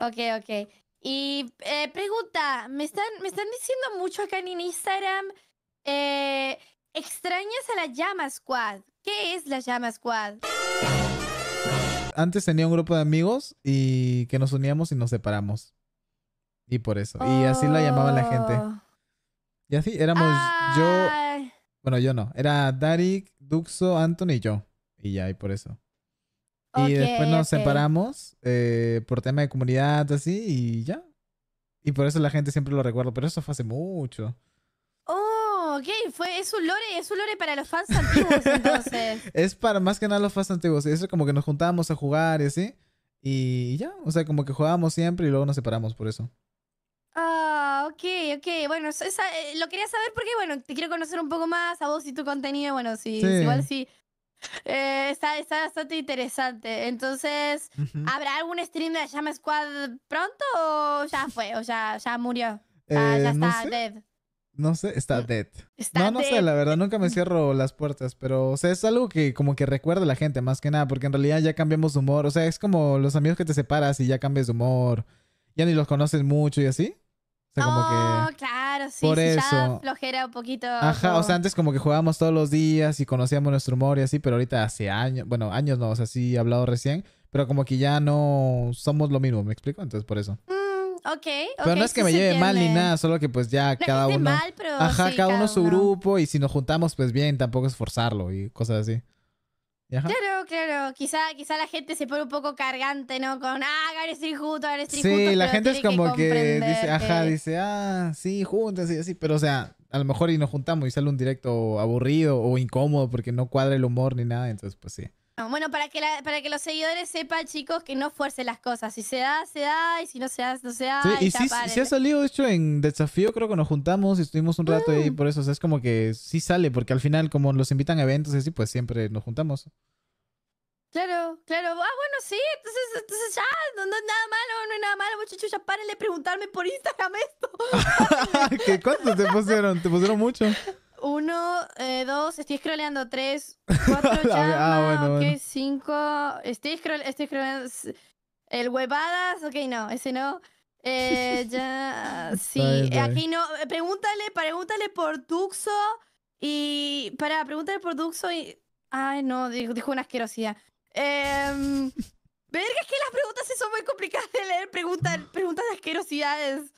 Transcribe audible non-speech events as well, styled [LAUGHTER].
Ok, ok. Y eh, pregunta, me están, me están diciendo mucho acá en Instagram, eh, extrañas a la llama squad. ¿Qué es la llama squad? Antes tenía un grupo de amigos y que nos uníamos y nos separamos. Y por eso. Y así la llamaba la gente. Oh. Y así éramos yo. Bueno, yo no. Era Darik, Duxo, Anthony y yo. Y ya, y por eso. Y después nos separamos eh, por tema de comunidad, así, y ya. Y por eso la gente siempre lo recuerda, pero eso fue hace mucho. Oh, ok, fue, es un lore, es un lore para los fans antiguos entonces. [LAUGHS] es para más que nada los fans antiguos, eso es como que nos juntábamos a jugar y así. Y ya, o sea, como que jugábamos siempre y luego nos separamos por eso. Ah, ok, ok. Bueno, eh, lo quería saber porque, bueno, te quiero conocer un poco más a vos y tu contenido. Bueno, si, sí. igual sí eh, está, está bastante interesante. Entonces, ¿habrá algún stream de Llama Squad pronto o ya fue? O ya, ya murió. Ah, eh, está no sé. dead. No sé, está dead. no, no sé, la verdad, nunca me [LAUGHS] cierro las puertas, pero, o sea, es algo que como que recuerda a la gente más que nada, porque en realidad ya cambiamos de humor, o sea, es como los amigos que te separas y ya cambias de humor, ya ni los conoces mucho y así como que. Oh, claro, sí, por sí, eso. flojera un poquito. Ajá, o sea, antes como que jugábamos todos los días y conocíamos nuestro humor y así, pero ahorita hace años, bueno, años no, o sea, sí he hablado recién, pero como que ya no somos lo mismo, ¿me explico? Entonces, por eso. Mm, okay ok, Pero no es que me lleve mal ni nada, solo que pues ya cada uno. ajá, cada, uno su grupo y si nos juntamos, pues bien, tampoco es forzarlo y cosas así. Claro, claro. Quizá, quizá la gente se pone un poco cargante, ¿no? Con, ah, Gary estoy junto, Gary sí, la gente es como que, dice, ajá, dice, ah, sí, juntas y así. Pero, o sea, a lo mejor y nos juntamos y sale un directo aburrido o incómodo porque no cuadra el humor ni nada. Entonces, pues sí. Ah, bueno, para que, para que los seguidores sepan, chicos, que no fuercen las cosas. Si se da, se da, y si no se da, no se da. y, sí, si, ha salido, de hecho, en desafío, creo que nos juntamos y estuvimos un rato ahí, mm. por eso, es como que sí sale, porque al final, como los invitan a eventos y así, pues siempre nos juntamos. Claro, claro. Ah, bueno, sí, entonces, entonces ya, no, es nada malo, no es nada malo, muchachos, ya paren de preguntarme por Instagram esto. [LAUGHS] ¿Qué, ¿Cuántos te pusieron? ¿Te pusieron mucho? Uno, eh, dos, estoy scrolleando. Tres, [LAUGHS] cuatro, ah, cinco. Estoy, scroll, estoy El huevadas, ok, no, ese no. Eh, ya, [LAUGHS] sí. Eh, aquí no. Pregúntale, pregúntale por Duxo y. Para, pregúntale por Duxo y. Ay, no, dijo, una asquerosidad. Em, [LAUGHS] verga, es que las preguntas son muy complicadas de leer. preguntas preguntas de asquerosidades.